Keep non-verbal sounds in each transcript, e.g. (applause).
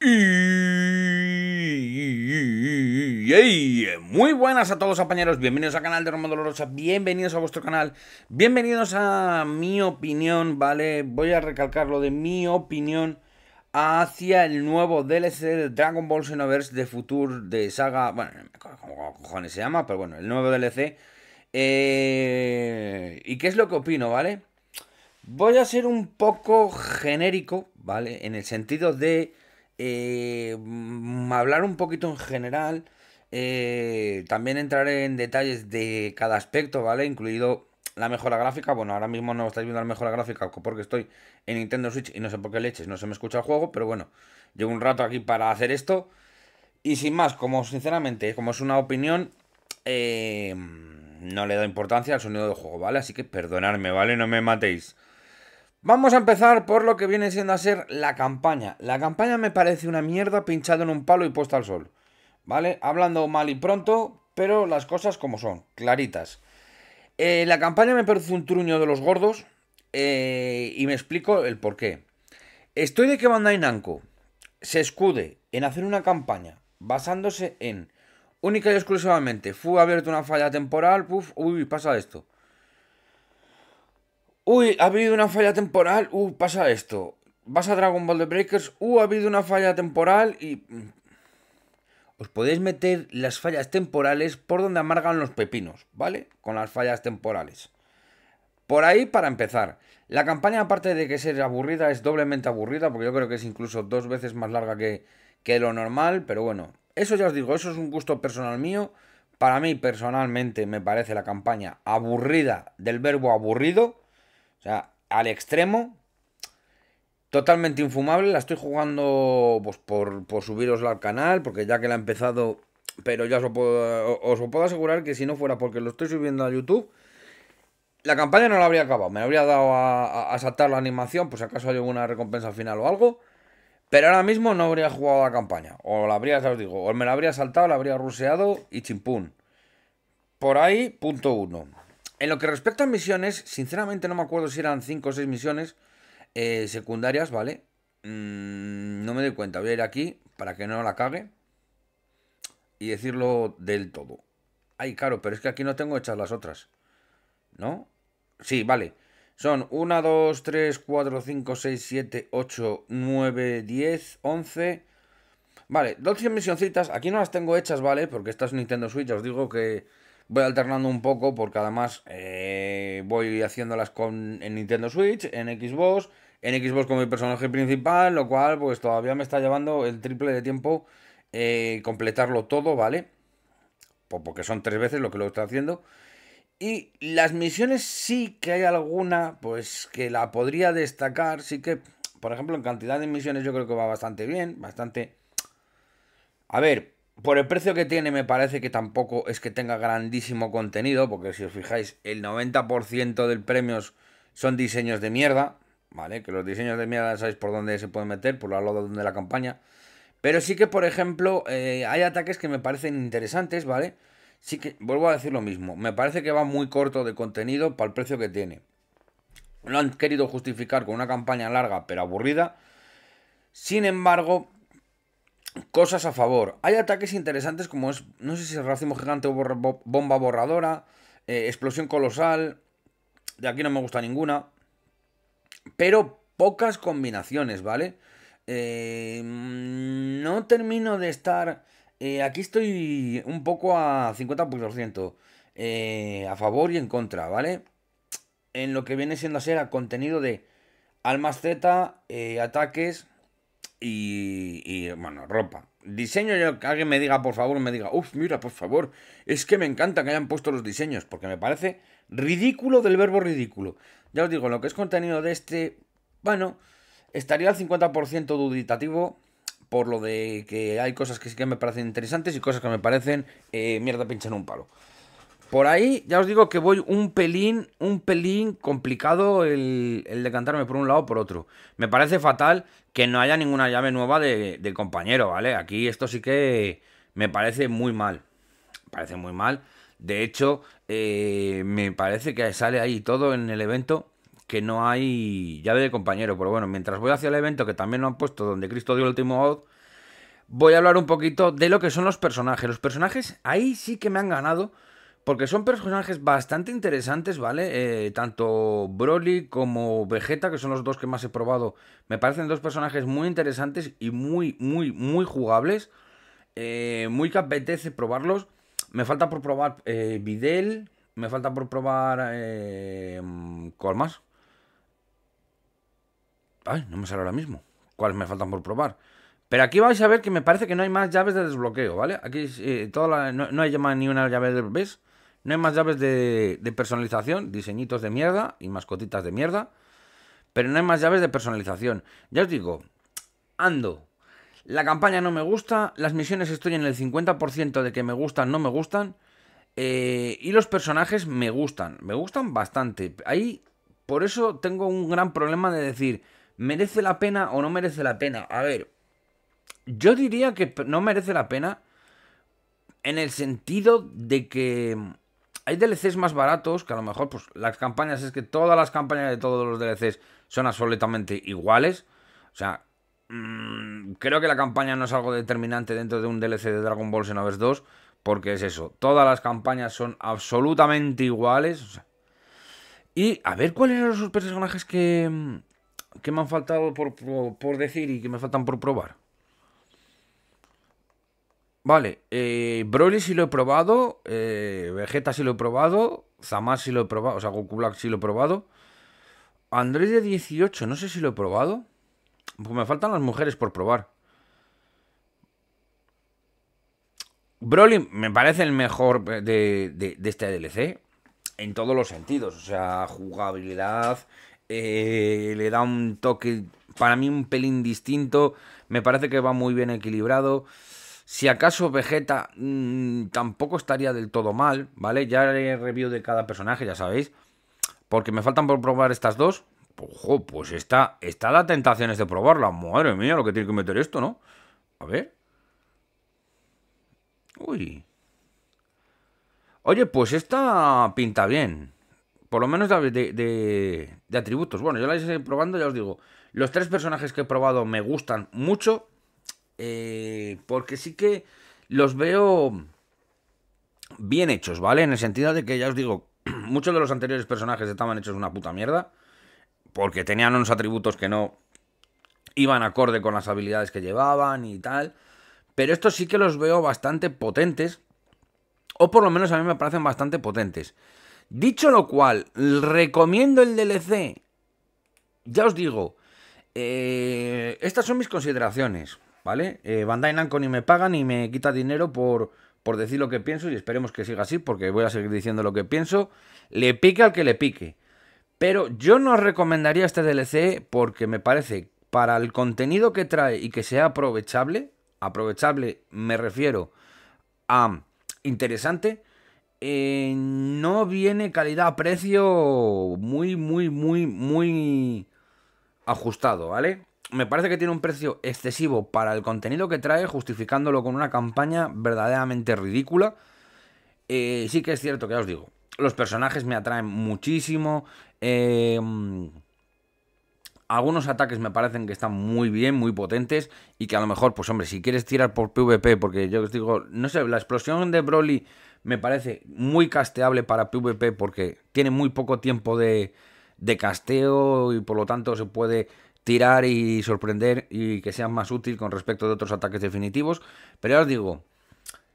Y Muy buenas a todos compañeros, bienvenidos al canal de Romo Dolorosa, bienvenidos a vuestro canal, bienvenidos a mi opinión, ¿vale? Voy a recalcar lo de mi opinión hacia el nuevo DLC de Dragon Ball Xenoverse de Future de Saga, bueno, no me acuerdo cómo cojones se llama, pero bueno, el nuevo DLC. ¿Y qué es lo que opino, ¿vale? Voy a ser un poco genérico, ¿vale? En el sentido de eh, hablar un poquito en general. Eh, también entraré en detalles de cada aspecto, ¿vale? Incluido la mejora gráfica. Bueno, ahora mismo no estáis viendo la mejora gráfica porque estoy en Nintendo Switch y no sé por qué leches, no se me escucha el juego, pero bueno, llevo un rato aquí para hacer esto. Y sin más, como sinceramente, como es una opinión, eh, no le doy importancia al sonido del juego, ¿vale? Así que perdonadme, ¿vale? No me matéis. Vamos a empezar por lo que viene siendo a ser la campaña. La campaña me parece una mierda pinchada en un palo y puesta al sol. ¿Vale? Hablando mal y pronto, pero las cosas como son, claritas. Eh, la campaña me parece un truño de los gordos eh, y me explico el por qué. Estoy de que Bandai Namco se escude en hacer una campaña basándose en única y exclusivamente fue abierto una falla temporal, puff, uy, pasa esto. Uy, ha habido una falla temporal. uy, uh, pasa esto. Vas a Dragon Ball The Breakers. Uh, ha habido una falla temporal y... Mm, os podéis meter las fallas temporales por donde amargan los pepinos, ¿vale? Con las fallas temporales. Por ahí para empezar. La campaña, aparte de que ser aburrida, es doblemente aburrida, porque yo creo que es incluso dos veces más larga que, que lo normal, pero bueno, eso ya os digo, eso es un gusto personal mío. Para mí, personalmente, me parece la campaña aburrida, del verbo aburrido sea, al extremo, totalmente infumable. La estoy jugando pues, por, por subirosla al canal, porque ya que la he empezado, pero ya os, puedo, puedo asegurar que si no fuera porque lo estoy subiendo a YouTube, la campaña no la habría acabado. Me habría dado a, saltar la animación, pues acaso hay alguna recompensa final o algo. Pero ahora mismo no habría jugado la campaña. O la habría, os digo, o me la habría saltado, la habría ruseado y chimpún. Por ahí, punto uno. En lo que respecta a misiones, sinceramente no me acuerdo si eran 5 o 6 misiones eh, secundarias, ¿vale? Mm, no me doy cuenta, voy a ir aquí para que no la cague y decirlo del todo. Ay, claro, pero es que aquí no tengo hechas las otras, ¿no? Sí, vale. Son 1, 2, 3, 4, 5, 6, 7, 8, 9, 10, 11... Vale, 12 misioncitas, aquí no las tengo hechas, ¿vale? Porque esta es Nintendo Switch, os digo que Voy alternando un poco porque además eh, voy haciéndolas con, en Nintendo Switch, en Xbox, en Xbox con mi personaje principal, lo cual pues todavía me está llevando el triple de tiempo eh, completarlo todo, ¿vale? porque son tres veces lo que lo está haciendo. Y las misiones sí que hay alguna, pues que la podría destacar, sí que, por ejemplo, en cantidad de misiones yo creo que va bastante bien, bastante... A ver, por el precio que tiene me parece que tampoco es que tenga grandísimo contenido, porque si os fijáis, el 90% del premios son diseños de mierda, ¿vale? Que los diseños de mierda sabéis por dónde se pueden meter, por la lado de la campaña. Pero sí que, por ejemplo, eh, hay ataques que me parecen interesantes, ¿vale? Sí que, vuelvo a decir lo mismo, me parece que va muy corto de contenido para el precio que tiene. Lo han querido justificar con una campaña larga pero aburrida. Sin embargo, Cosas a favor. Hay ataques interesantes como es, no sé si es racimo gigante o bomba borradora, eh, explosión colosal. De aquí no me gusta ninguna. Pero pocas combinaciones, ¿vale? Eh, no termino de estar... Eh, aquí estoy un poco a 50% a favor y en contra, ¿vale? En lo que viene siendo a ser a contenido de almas Z, ataques y, bueno, ropa. Diseño, yo, que alguien me diga, por favor, me diga, uff, mira, por favor, es que me encanta que hayan puesto los diseños, porque me parece ridículo del verbo ridículo. Ya os digo, lo que es contenido de este, bueno, estaría al 50% duditativo por lo de que hay cosas que sí que me parecen interesantes y cosas que me parecen eh, mierda pincha en un palo. Por ahí ya os digo que voy un pelín, un pelín complicado el, decantarme por un lado o por otro. Me parece fatal que no haya ninguna llave nueva de, compañero, ¿vale? Aquí esto sí que me parece muy mal. Me parece muy mal. De hecho, eh, me parece que sale ahí todo en el evento que no hay llave de compañero. Pero bueno, mientras voy hacia el evento que también lo han puesto donde Cristo dio el último out, voy a hablar un poquito de lo que son los personajes. Los personajes ahí sí que me han ganado porque son personajes bastante interesantes, ¿vale? Eh, tanto Broly como Vegeta, que son los dos que más he probado, me parecen dos personajes muy interesantes y muy, muy, muy jugables. Eh, muy que apetece probarlos. Me falta por probar eh, Videl, me falta por probar... Eh, ¿Cuál más? Ay, no me sale ahora mismo. ¿Cuáles me faltan por probar? Pero aquí vais a ver que me parece que no hay más llaves de desbloqueo, ¿vale? Aquí eh, no, hay hay ni una llave de... ¿Ves? No hay más llaves de, personalización, diseñitos de mierda y mascotitas de mierda. Pero no hay más llaves de personalización. Ya os digo, ando. La campaña no me gusta, las misiones estoy en el 50% de que me gustan, no me gustan. Eh, y los personajes me gustan, me gustan bastante. Ahí, por eso tengo un gran problema de decir, ¿merece la pena o no merece la pena? A ver, yo diría que no merece la pena en el sentido de que hay DLCs más baratos que a lo mejor, pues las campañas, es que todas las campañas de todos los DLCs son absolutamente iguales. O sea, mm, creo que la campaña no es algo determinante dentro de un DLC de Dragon Ball Xenoverse 2, porque es eso, todas las campañas son absolutamente iguales. y a ver cuáles eran los personajes que, me han faltado por decir y que me faltan por probar. Vale, eh, Broly sí lo he probado, eh, Vegeta sí lo he probado, Zamasu sí lo he probado, o sea, Goku Black sí lo he probado. Android de 18, no sé si lo he probado. Pues me faltan las mujeres por probar. Broly me parece el mejor de, de, este DLC en todos los sentidos, o sea, jugabilidad, eh, le da un toque para mí un pelín distinto, me parece que va muy bien equilibrado. Si acaso Vegeta mm, tampoco estaría del todo mal, ¿vale? Ya haré review de cada personaje, ya sabéis. Porque me faltan por probar estas dos. Ojo, pues está, está la es de probarla. Madre mía, lo que tiene que meter esto, ¿no? A ver. Uy. Oye, pues esta pinta bien. Por lo menos de, atributos. Bueno, yo la estoy probando, ya os digo. Los tres personajes que he probado me gustan mucho. Eh, porque sí que los veo bien hechos, ¿vale? En el sentido de que, ya os digo, (clears throat) muchos de los anteriores personajes estaban hechos una puta mierda. Porque tenían unos atributos que no iban acorde con las habilidades que llevaban y tal. Pero estos sí que los veo bastante potentes. O por lo menos a mí me parecen bastante potentes. Dicho lo cual, recomiendo el DLC. Ya os digo, eh, estas son mis consideraciones. ¿vale? Eh, Bandai Namco ni me paga ni me quita dinero por, por decir lo que pienso y esperemos que siga así porque voy a seguir diciendo lo que pienso. Le pique al que le pique. Pero yo no recomendaría este DLC porque me parece, para el contenido que trae y que sea aprovechable, aprovechable me refiero a interesante, eh, no viene calidad-precio a muy, muy, muy, muy ajustado, ¿vale? me parece que tiene un precio excesivo para el contenido que trae, justificándolo con una campaña verdaderamente ridícula. Eh, sí que es cierto que ya os digo, los personajes me atraen muchísimo. Em, algunos ataques me parecen que están muy bien, muy potentes. Y que a lo mejor, pues hombre, si quieres tirar por PvP, porque yo os digo, no sé, la explosión de Broly me parece muy casteable para PvP porque tiene muy poco tiempo de, de casteo y por lo tanto se puede tirar y sorprender y que sean más útil con respecto de otros ataques definitivos. Pero ya os digo,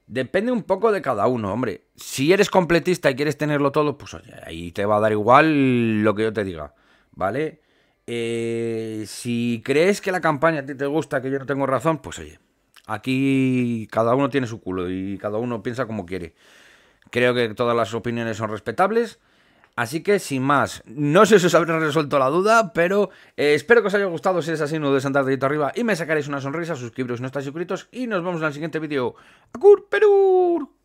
depende un poco de cada uno, hombre. Si eres completista y quieres tenerlo todo, pues oye, ahí te va a dar igual lo que yo te diga, ¿vale? Eh, si crees que la campaña a ti te gusta, que yo no tengo razón, pues oye, aquí cada uno tiene su culo y cada uno piensa como quiere. Creo que todas las opiniones son respetables. Así que sin más, no sé si os habré resuelto la duda, pero eh, espero que os haya gustado. Si es así, no de andar dedito arriba y me sacaréis una sonrisa, suscribiros si no estáis suscritos y nos vemos en el siguiente vídeo. ¡Acur